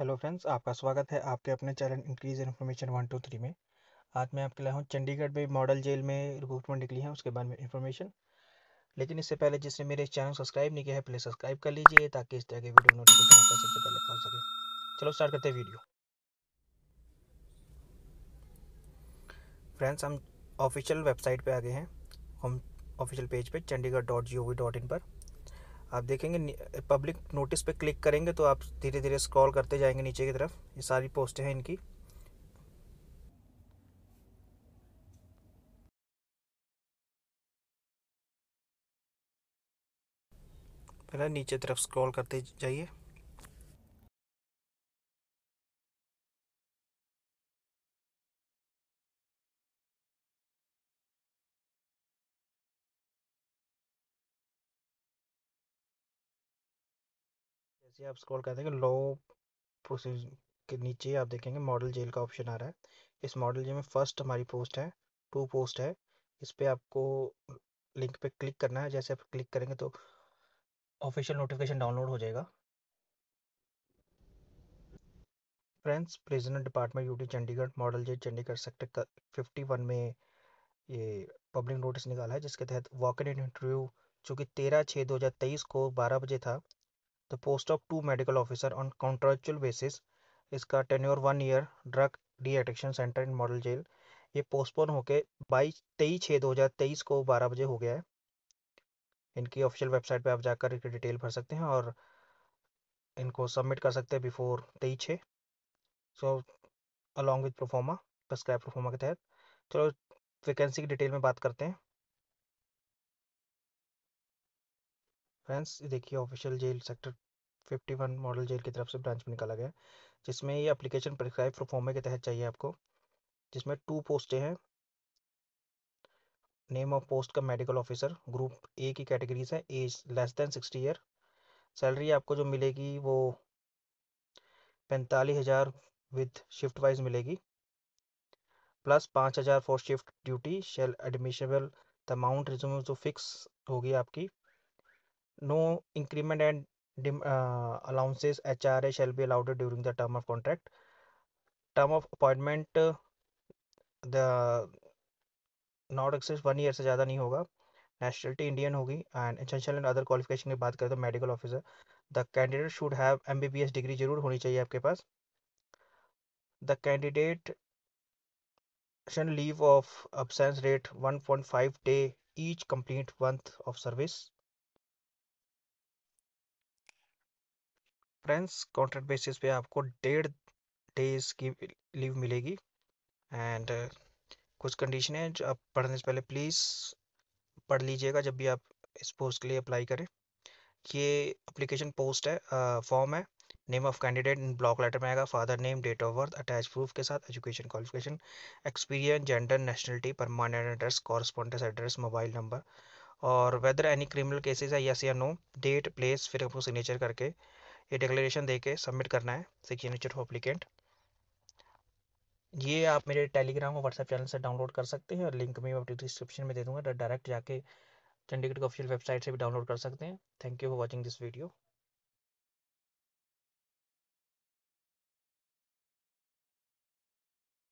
Hello friends आपका स्वागत है आपके अपने channel increase information one two three में आज मैं आपके लिए हूँ चंडीगढ़ में मॉडल जेल में रिक्रूटमेंट निकली है उसके बारे में इन्फॉर्मेशन लेकिन इससे पहले जिसने मेरे चैनल सब्सक्राइब नहीं किया है प्लीज़ सब्सक्राइब कर लीजिए ताकि इस तरह के वीडियो नोटिफिकेशन आपका सबसे पहले पहुँच सके चलो स्टार्ट करते हैं वीडियो फ्रेंड्स हम ऑफिशियल वेबसाइट पर आ गए हैं हम ऑफिशियल पेज पर पे, Chandigarh dot G O V dot in पर आप देखेंगे पब्लिक नोटिस पे क्लिक करेंगे तो आप धीरे धीरे स्क्रॉल करते जाएंगे नीचे की तरफ ये सारी पोस्टें हैं इनकी पहले नीचे तरफ स्क्रॉल करते जाइए जैसे आप स्क्रॉल कर देंगे लॉ प्रोसीज के नीचे आप देखेंगे मॉडल जेल का ऑप्शन आ रहा है इस मॉडल जेल में फर्स्ट हमारी पोस्ट है टू पोस्ट है इस पर आपको लिंक पे क्लिक करना है जैसे आप क्लिक करेंगे तो ऑफिशियल नोटिफिकेशन डाउनलोड हो जाएगा friends prisoner department UT Chandigarh model jail Chandigarh sector fifty one में ये पब्लिक नोटिस निकाला है जिसके तहत वॉक इन इंटरव्यू जो तेरह छः दो हज़ार तेईस को बारह बजे था the post of two medical officer on contractual basis इसका tenure one year drug de addiction centre in model jail ये पोस्टपोन होके बाईस तेईस छः दो हज़ार तेईस को बारह बजे हो गया है इनकी ऑफिशियल वेबसाइट पे आप जाकर इनकी डिटेल भर सकते हैं और इनको सबमिट कर सकते हैं बिफोर तेईस छः so along with proforma prescribe proforma के तहत चलो वैकेंसी की डिटेल में बात करते हैं फ्रेंड्स देखिए official jail sector 51 model jail की तरफ से ब्रांच में निकाला गया जिसमें ये अप्लीकेशन प्रिस्क्राइब फॉर्मे के तहत चाहिए आपको जिसमें टू पोस्टें हैं नेम ऑफ पोस्ट का मेडिकल ऑफिसर ग्रुप ए की कैटेगरीज है age less than sixty year salary आपको जो मिलेगी वो पैंतालीस हज़ार विथ शिफ्ट वाइज मिलेगी प्लस पाँच हज़ार for shift duty shall admissible the amount resume जो फिक्स होगी आपकी no increment and uh, allowances HRA shall be allowed during the term of contract. Term of appointment uh, the not exceed one year से ज़्यादा नहीं होगा nationality Indian होगी and essential and other qualification की बात करें तो medical officer the candidate should have M B B S degree जरूर होनी चाहिए आपके पास the candidate shall leave of absence rate 1.5 day each complete month of service friends contract basis पे आपको डेढ़ डेज की लीव मिलेगी एंड uh, कुछ कंडीशन है जो आप पढ़ने से पहले प्लीज़ पढ़ लीजिएगा जब भी आप इस पोस्ट के लिए अप्लाई करें ये अप्लीकेशन पोस्ट है फॉर्म uh, है name of candidate in block letter में आएगा father name date of birth attach proof के साथ education qualification experience gender nationality permanent address correspondence address mobile number और वेदर एनी क्रिमिनल केसेस है yes या no date place फिर आपको signature करके ये डिक्लेरेशन दे के सबमिट करना है सिग्नेचर ऑफ अप्लीकेंट ये आप मेरे टेलीग्राम और व्हाट्सएप चैनल से डाउनलोड कर सकते हैं और लिंक में मैं डिस्क्रिप्शन में दे दूंगा डायरेक्ट जाके चंडीगढ़ की ऑफिशियल वेबसाइट से भी डाउनलोड कर सकते हैं thank you for watching this video